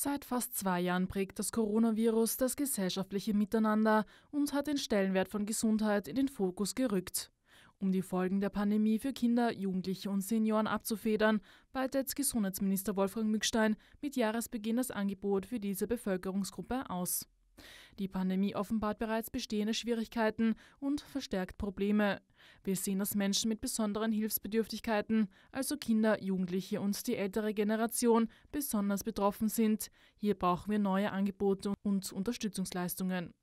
Seit fast zwei Jahren prägt das Coronavirus das gesellschaftliche Miteinander und hat den Stellenwert von Gesundheit in den Fokus gerückt. Um die Folgen der Pandemie für Kinder, Jugendliche und Senioren abzufedern, weitet Gesundheitsminister Wolfgang Mückstein mit Jahresbeginn das Angebot für diese Bevölkerungsgruppe aus. Die Pandemie offenbart bereits bestehende Schwierigkeiten und verstärkt Probleme. Wir sehen, dass Menschen mit besonderen Hilfsbedürftigkeiten, also Kinder, Jugendliche und die ältere Generation, besonders betroffen sind. Hier brauchen wir neue Angebote und Unterstützungsleistungen.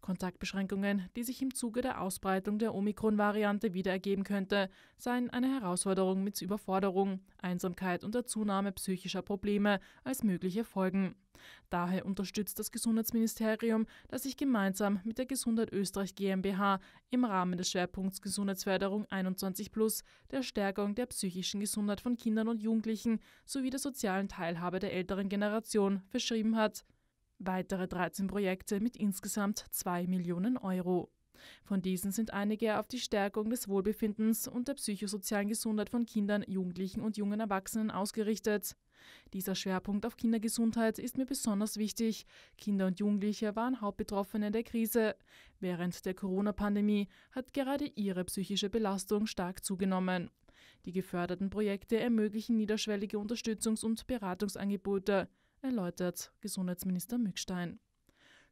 Kontaktbeschränkungen, die sich im Zuge der Ausbreitung der Omikron-Variante wieder ergeben könnte, seien eine Herausforderung mit Überforderung, Einsamkeit und der Zunahme psychischer Probleme als mögliche Folgen. Daher unterstützt das Gesundheitsministerium, das sich gemeinsam mit der Gesundheit Österreich GmbH im Rahmen des Schwerpunkts Gesundheitsförderung 21 Plus der Stärkung der psychischen Gesundheit von Kindern und Jugendlichen sowie der sozialen Teilhabe der älteren Generation verschrieben hat. Weitere 13 Projekte mit insgesamt 2 Millionen Euro. Von diesen sind einige auf die Stärkung des Wohlbefindens und der psychosozialen Gesundheit von Kindern, Jugendlichen und jungen Erwachsenen ausgerichtet. Dieser Schwerpunkt auf Kindergesundheit ist mir besonders wichtig. Kinder und Jugendliche waren Hauptbetroffene der Krise. Während der Corona-Pandemie hat gerade ihre psychische Belastung stark zugenommen. Die geförderten Projekte ermöglichen niederschwellige Unterstützungs- und Beratungsangebote, erläutert Gesundheitsminister Mückstein.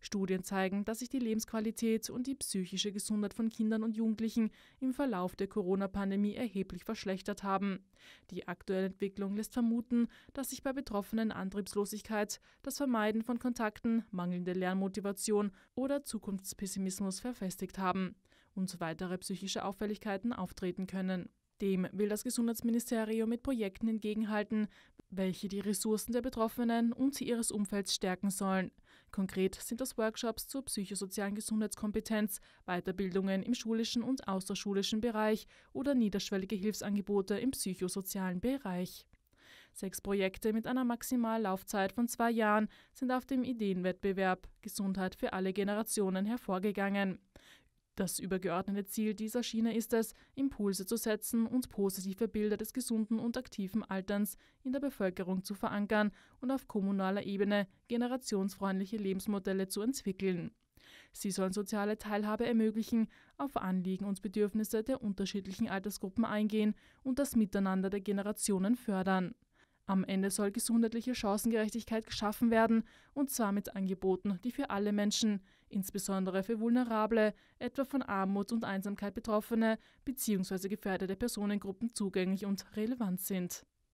Studien zeigen, dass sich die Lebensqualität und die psychische Gesundheit von Kindern und Jugendlichen im Verlauf der Corona-Pandemie erheblich verschlechtert haben. Die aktuelle Entwicklung lässt vermuten, dass sich bei Betroffenen Antriebslosigkeit, das Vermeiden von Kontakten, mangelnde Lernmotivation oder Zukunftspessimismus verfestigt haben und weitere psychische Auffälligkeiten auftreten können. Dem will das Gesundheitsministerium mit Projekten entgegenhalten, welche die Ressourcen der Betroffenen und sie ihres Umfelds stärken sollen. Konkret sind das Workshops zur psychosozialen Gesundheitskompetenz, Weiterbildungen im schulischen und außerschulischen Bereich oder niederschwellige Hilfsangebote im psychosozialen Bereich. Sechs Projekte mit einer Maximallaufzeit von zwei Jahren sind auf dem Ideenwettbewerb Gesundheit für alle Generationen hervorgegangen. Das übergeordnete Ziel dieser Schiene ist es, Impulse zu setzen und positive Bilder des gesunden und aktiven Alterns in der Bevölkerung zu verankern und auf kommunaler Ebene generationsfreundliche Lebensmodelle zu entwickeln. Sie sollen soziale Teilhabe ermöglichen, auf Anliegen und Bedürfnisse der unterschiedlichen Altersgruppen eingehen und das Miteinander der Generationen fördern. Am Ende soll gesundheitliche Chancengerechtigkeit geschaffen werden, und zwar mit Angeboten, die für alle Menschen, insbesondere für vulnerable, etwa von Armut und Einsamkeit betroffene bzw. gefährdete Personengruppen zugänglich und relevant sind.